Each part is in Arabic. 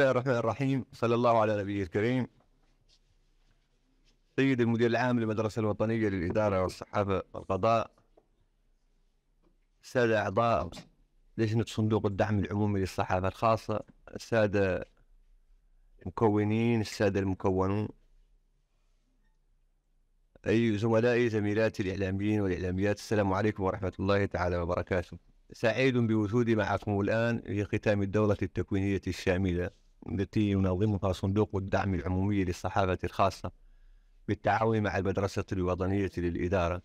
الله الرحمن الرحيم صلى الله على نبيه الكريم سيد المدير العام للمدرسة الوطنية للإدارة والصحافة والقضاء السادة أعضاء لجنة صندوق الدعم العمومي للصحافة الخاصة السادة المكونين السادة المكونون أي زملائي زميلاتي الإعلاميين والإعلاميات السلام عليكم ورحمة الله تعالى وبركاته سعيد بوجودي معكم الآن في ختام الدورة التكوينية الشاملة التي ينظمها صندوق الدعم العمومي للصحافة الخاصة بالتعاون مع المدرسة الوطنية للإدارة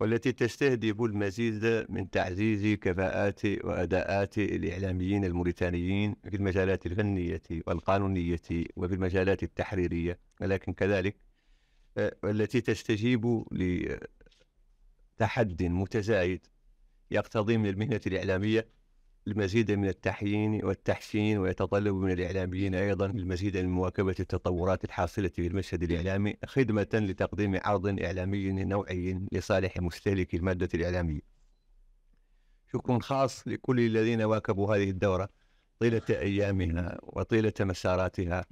والتي تستهدف المزيد من تعزيز كفاءات وأداءات الإعلاميين الموريتانيين في المجالات الفنية والقانونية وفي المجالات التحريرية ولكن كذلك آه، والتي تستجيب لتحد متزايد يقتضي من المهنة الإعلامية المزيد من التحيين والتحسين ويتطلب من الإعلاميين أيضا المزيد من مواكبة التطورات الحاصلة في المشهد الإعلامي خدمة لتقديم عرض إعلامي نوعي لصالح مستهلكي المادة الإعلامية شكر خاص لكل الذين واكبوا هذه الدورة طيلة أيامها وطيلة مساراتها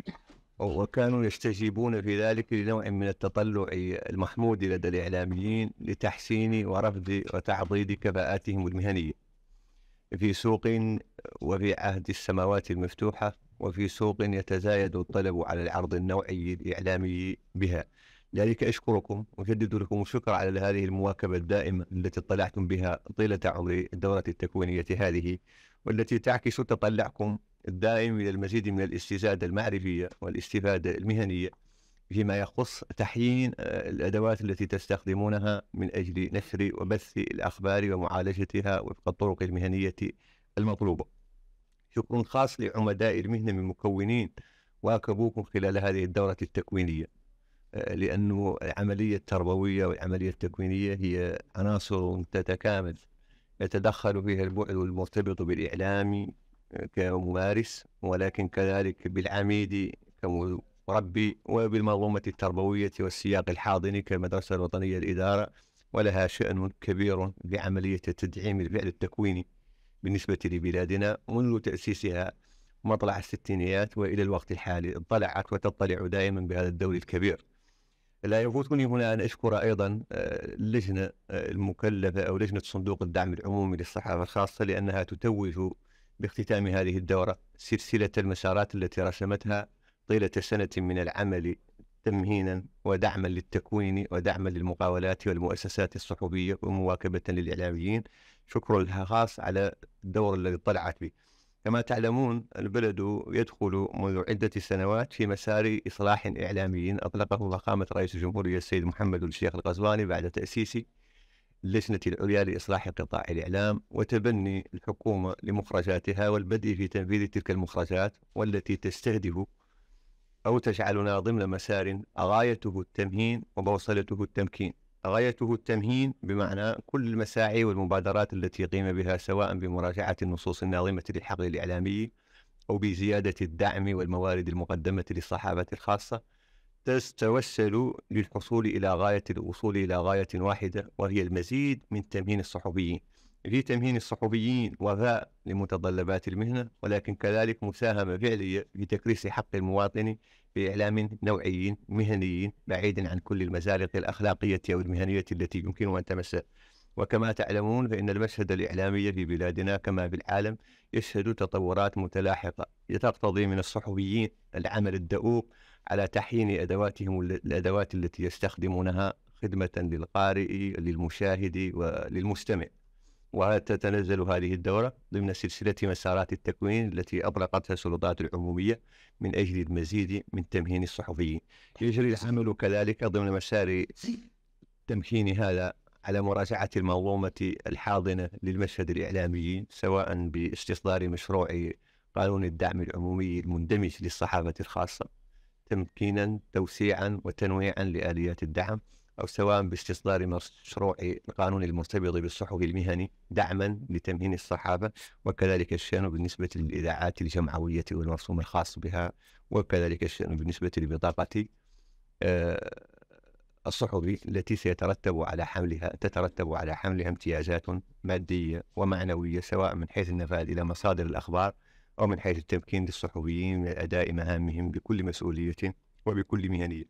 وكانوا يستجيبون في ذلك لنوع من التطلع المحمود لدى الإعلاميين لتحسين ورفض وتعضيد كفاءاتهم المهنية في سوق وفي عهد السماوات المفتوحة وفي سوق يتزايد الطلب على العرض النوعي الإعلامي بها لذلك أشكركم وجدد لكم الشكر على هذه المواكبة الدائمة التي اطلعتم بها طيلة عمر الدورة التكوينية هذه والتي تعكس تطلعكم الدائم إلى المزيد من الاستزادة المعرفية والاستفادة المهنية فيما يخص تحيين آه، الادوات التي تستخدمونها من اجل نشر وبث الاخبار ومعالجتها وفق الطرق المهنيه المطلوبه. شكر خاص لعمداء المهنه من مكونين واكبوكم خلال هذه الدوره التكوينيه. آه، لانه العمليه التربويه والعمليه التكوينيه هي عناصر تتكامل يتدخل فيها البعد المرتبط بالاعلامي آه، كممارس ولكن كذلك بالعميد ربي وبالمنظومة التربوية والسياق الحاضن كالمدرسة الوطنية للإدارة ولها شأن كبير بعملية تدعيم الفعل التكويني بالنسبة لبلادنا منذ تأسيسها مطلع الستينيات وإلى الوقت الحالي اطلعت وتطلع دائما بهذا الدور الكبير لا يفوتني هنا أن أشكر أيضا اللجنة آه، آه، المكلفة أو لجنة صندوق الدعم العمومي للصحافة الخاصة لأنها تتوج باختتام هذه الدورة سلسلة المسارات التي رسمتها طيلة سنة من العمل تمهينا ودعما للتكوين ودعما للمقاولات والمؤسسات الصحفية ومواكبة للإعلاميين شكر لها خاص على الدور الذي طلعت به كما تعلمون البلد يدخل منذ عدة سنوات في مسار إصلاح إعلامي أطلقه فخامة رئيس الجمهورية السيد محمد الشيخ القزواني بعد تأسيس اللجنة العليا لإصلاح قطاع الإعلام وتبني الحكومة لمخرجاتها والبدء في تنفيذ تلك المخرجات والتي تستهدف أو تجعلنا ضمن مسار غايته التمهين وبوصلته التمكين غايته التمهين بمعنى كل المساعي والمبادرات التي قيم بها سواء بمراجعة النصوص الناظمة للحقل الإعلامي أو بزيادة الدعم والموارد المقدمة للصحافة الخاصة تتوسل للحصول إلى غاية الوصول إلى غاية واحدة وهي المزيد من تمهين الصحفيين في تمهين الصحفيين وفاء لمتطلبات المهنة ولكن كذلك مساهمة فعلية في تكريس حق المواطن بإعلام نوعي مهني بعيدا عن كل المزالق الأخلاقية أو المهنية التي يمكن أن تمس وكما تعلمون فإن المشهد الإعلامي في بلادنا كما في العالم يشهد تطورات متلاحقة تقتضي من الصحفيين العمل الدؤوب على تحيين أدواتهم الأدوات التي يستخدمونها خدمة للقارئ للمشاهد وللمستمع وتتنزل هذه الدورة ضمن سلسلة مسارات التكوين التي أطلقتها السلطات العمومية من أجل المزيد من تمهين الصحفيين يجري العمل كذلك ضمن مسار تمكين هذا على مراجعة المنظومة الحاضنة للمشهد الإعلامي سواء باستصدار مشروع قانون الدعم العمومي المندمج للصحافة الخاصة تمكينا توسيعا وتنويعا لآليات الدعم أو سواء باستصدار مشروع القانون المرتبط بالصحف المهني دعما لتمهين الصحافة وكذلك الشأن بالنسبة للإذاعات الجمعوية والمرسوم الخاص بها وكذلك الشأن بالنسبة لبطاقة آه، الصحف التي سيترتب على حملها تترتب على حملها امتيازات مادية ومعنوية سواء من حيث النفاذ إلى مصادر الأخبار أو من حيث التمكين للصحفيين من أداء مهامهم بكل مسؤولية وبكل مهنية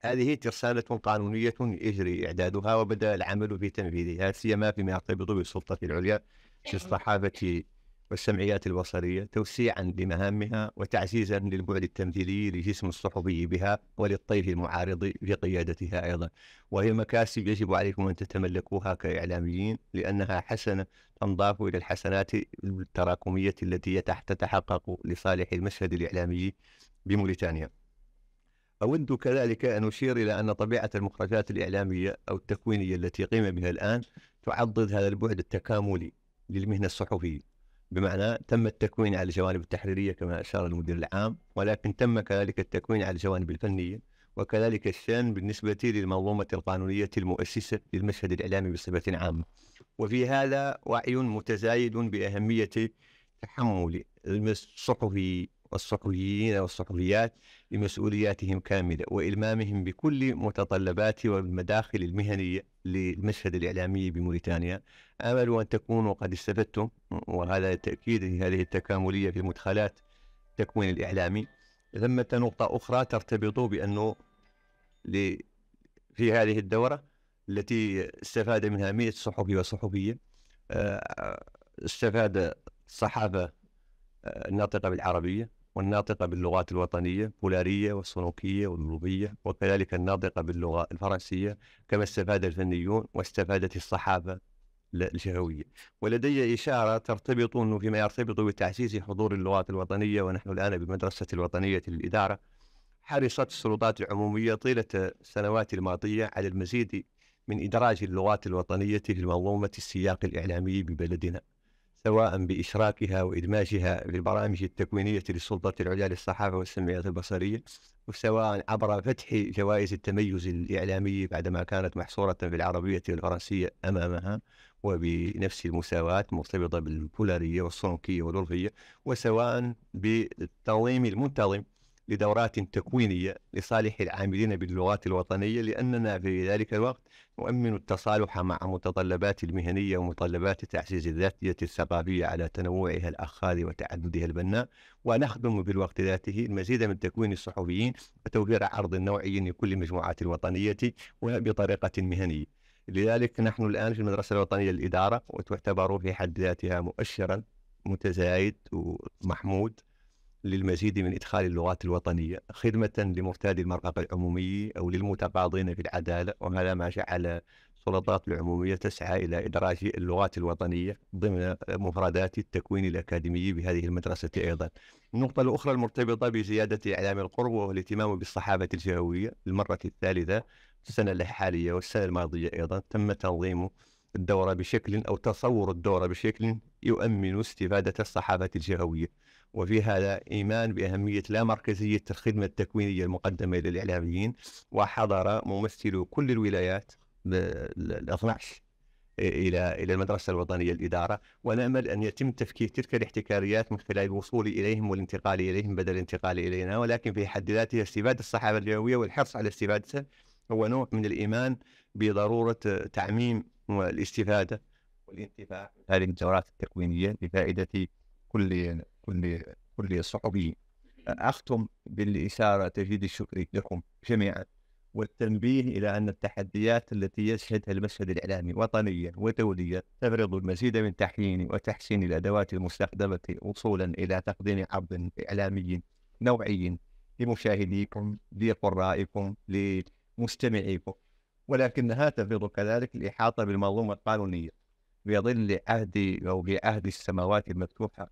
هذه رسالة قانونية يجري إعدادها وبدأ العمل في تنفيذها سيما فيما يرتبط بالسلطة العليا في الصحافة والسمعيات البصرية توسيعا لمهامها وتعزيزا للبعد التمثيلي لجسم الصحفي بها وللطيف المعارض في قيادتها أيضا وهي مكاسب يجب عليكم أن تتملكوها كإعلاميين لأنها حسنة تنضاف إلى الحسنات التراكمية التي تتحقق لصالح المشهد الإعلامي بموريتانيا أود كذلك أن أشير إلى أن طبيعة المخرجات الإعلامية أو التكوينية التي قيمت بها الآن تعضد هذا البعد التكاملي للمهنة الصحفية بمعنى تم التكوين على الجوانب التحريرية كما أشار المدير العام ولكن تم كذلك التكوين على الجوانب الفنية وكذلك الشأن بالنسبة للمنظومة القانونية المؤسسة للمشهد الإعلامي بصفة عامة وفي هذا وعي متزايد بأهمية تحمل الصحفي الصحفيين والصحفيات بمسؤولياتهم كاملة وإلمامهم بكل متطلبات والمداخل المهنية للمشهد الإعلامي بموريتانيا آمل أن تكونوا قد استفدتم وهذا تأكيد هذه التكاملية في مدخلات التكوين الإعلامي ثمة نقطة أخرى ترتبط بأنه في هذه الدورة التي استفاد منها 100 صحفي وصحفية آه، استفاد الصحافة آه، الناطقة بالعربية والناطقة باللغات الوطنية البولارية والصنوكية والجنوبية وكذلك الناطقة باللغة الفرنسية كما استفاد الفنيون واستفادت الصحافة الشعوية ولدي إشارة ترتبط أنه فيما يرتبط بتعزيز حضور اللغات الوطنية ونحن الآن بمدرسة الوطنية للإدارة حرصت السلطات العمومية طيلة السنوات الماضية على المزيد من إدراج اللغات الوطنية في المنظومة السياق الإعلامي ببلدنا سواء بإشراكها وإدماجها للبرامج التكوينية للسلطة العليا للصحافة والسمعيات البصرية وسواء عبر فتح جوائز التميز الإعلامي بعدما كانت محصورة بالعربيه والفرنسية أمامها وبنفس المساواة مرتبطة بالبولارية والصنوكية والألفية وسواء بالتنظيم المنتظم لدورات تكوينية لصالح العاملين باللغات الوطنية لأننا في ذلك الوقت نؤمن التصالح مع متطلبات المهنية ومتطلبات التعزيز الذاتية الثقافية على تنوعها الأخاذ وتعددها البناء ونخدم بالوقت ذاته المزيد من تكوين الصحفيين وتوفير عرض نوعي لكل المجموعات الوطنية وبطريقة مهنية لذلك نحن الآن في المدرسة الوطنية للإدارة وتعتبر في حد ذاتها مؤشرا متزايد ومحمود للمزيد من إدخال اللغات الوطنية خدمة لمرتادي المرقق العمومي أو للمتقاضين في العدالة وهذا ما جعل السلطات العمومية تسعى إلى إدراج اللغات الوطنية ضمن مفردات التكوين الأكاديمي بهذه المدرسة أيضا النقطة الأخرى المرتبطة بزيادة إعلام القرب وهو الاهتمام بالصحافة الجهوية للمرة الثالثة السنة الحالية والسنة الماضية أيضا تم تنظيم الدورة بشكل أو تصور الدورة بشكل يؤمن استفادة الصحافة الجهوية وفي هذا إيمان بأهمية لا مركزية الخدمة التكوينية المقدمة للإعلاميين وحضر ممثلو كل الولايات ال 12 إلى إلى المدرسة الوطنية للإدارة ونأمل أن يتم تفكيك تلك الاحتكاريات من خلال الوصول إليهم والانتقال إليهم بدل الانتقال إلينا ولكن في حد ذاته استفادة الصحافة الجويه والحرص على استفادتها هو نوع من الإيمان بضرورة تعميم والاستفادة والانتفاع هذه الدورات التكوينية لفائدة كل كل كل صحفي أختم بالإشارة تجديد الشكر لكم جميعا والتنبيه إلى أن التحديات التي يشهدها المشهد الإعلامي وطنيا ودوليا تفرض المزيد من تحيين وتحسين الأدوات المستخدمة وصولا إلى تقديم عرض إعلامي نوعي لمشاهديكم لقرائكم لمستمعيكم ولكنها تفرض كذلك الإحاطة بالمنظومة القانونية في ظل عهد أو بعهد السماوات المفتوحة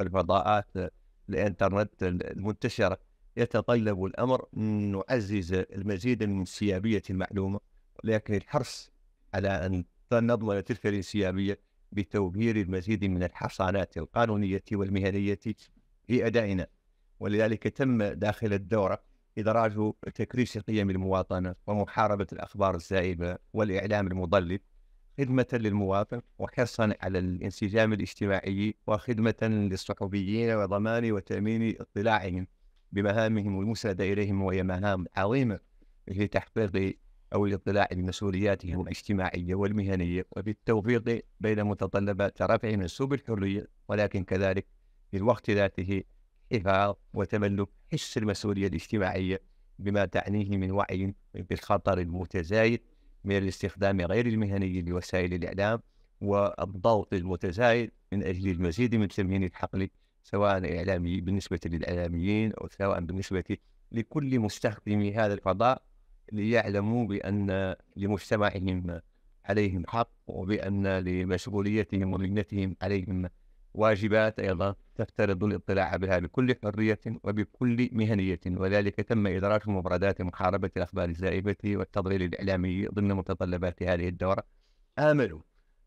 الفضاءات الانترنت المنتشره يتطلب الامر ان نعزز المزيد من انسيابيه المعلومه لكن الحرص على ان نضمن تلك الانسيابيه بتوفير المزيد من الحصانات القانونيه والمهنيه في ادائنا ولذلك تم داخل الدوره ادراج تكريس قيم المواطنه ومحاربه الاخبار الزائبه والاعلام المضلل خدمة للمواطن وحرصا على الانسجام الاجتماعي وخدمة للصحفيين وضمان وتأمين اطلاعهم بمهامهم المسندة إليهم وهي مهام عظيمة في تحقيق أو الاطلاع بمسؤولياتهم الاجتماعية والمهنية وبالتوفيق بين متطلبات رفع منسوب الحرية ولكن كذلك في الوقت ذاته حفاظ وتملك حس المسؤولية الاجتماعية بما تعنيه من وعي بالخطر المتزايد من الاستخدام غير المهني لوسائل الإعلام والضغط المتزايد من أجل المزيد من تمهين الحقل سواء إعلامي بالنسبة للإعلاميين أو سواء بالنسبة لكل مستخدم هذا الفضاء ليعلموا بأن لمجتمعهم عليهم حق وبأن لمسؤوليتهم ومهنتهم عليهم واجبات أيضا تفترض الاطلاع بها بكل حرية وبكل مهنية وذلك تم إدراج مبردات محاربة الأخبار الزائفة والتضليل الإعلامي ضمن متطلبات هذه الدورة آملوا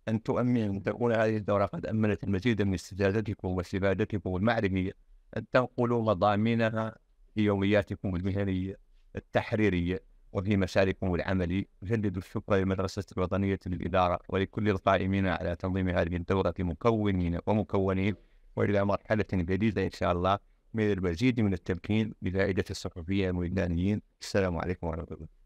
أن تؤمن تكون هذه الدورة قد أمنت المزيد من استزادتكم واستفادتكم المعرفية أن تنقلوا مضامينها في يومياتكم المهنية التحريرية وفي مساركم العملي أجدد الشكر للمدرسة الوطنية للإدارة ولكل القائمين على تنظيم هذه الدورة مكونين ومكونين والى مرحله جديده ان شاء الله من المزيد من التمكين لفائده الصحفيين الميدانيين السلام عليكم ورحمه الله